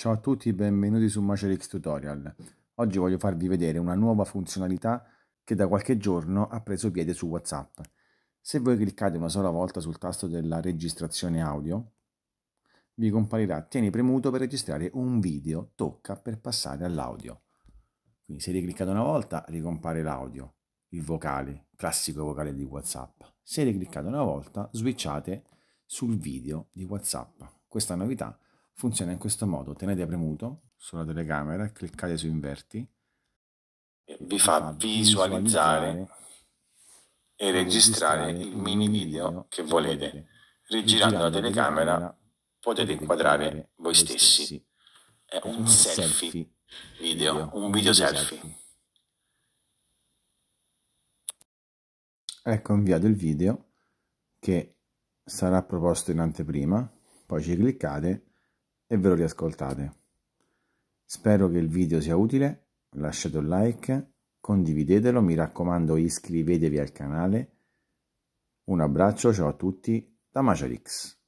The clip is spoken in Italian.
Ciao a tutti, benvenuti su Macerix Tutorial. Oggi voglio farvi vedere una nuova funzionalità che da qualche giorno ha preso piede su WhatsApp. Se voi cliccate una sola volta sul tasto della registrazione audio, vi comparirà tieni premuto per registrare un video, tocca per passare all'audio. Quindi se ricliccate una volta ricompare l'audio, il vocale, classico vocale di WhatsApp. Se ricliccate una volta switchate sul video di WhatsApp. Questa novità è Funziona in questo modo, tenete premuto sulla telecamera, cliccate su inverti. Vi fa visualizzare, visualizzare e registrare il mini video che volete. Rigirando la telecamera potete inquadrare voi stessi. È un selfie video, un video selfie. Ecco inviato il video che sarà proposto in anteprima, poi ci cliccate e ve lo riascoltate. Spero che il video sia utile, lasciate un like, condividetelo, mi raccomando iscrivetevi al canale. Un abbraccio, ciao a tutti da Macerix.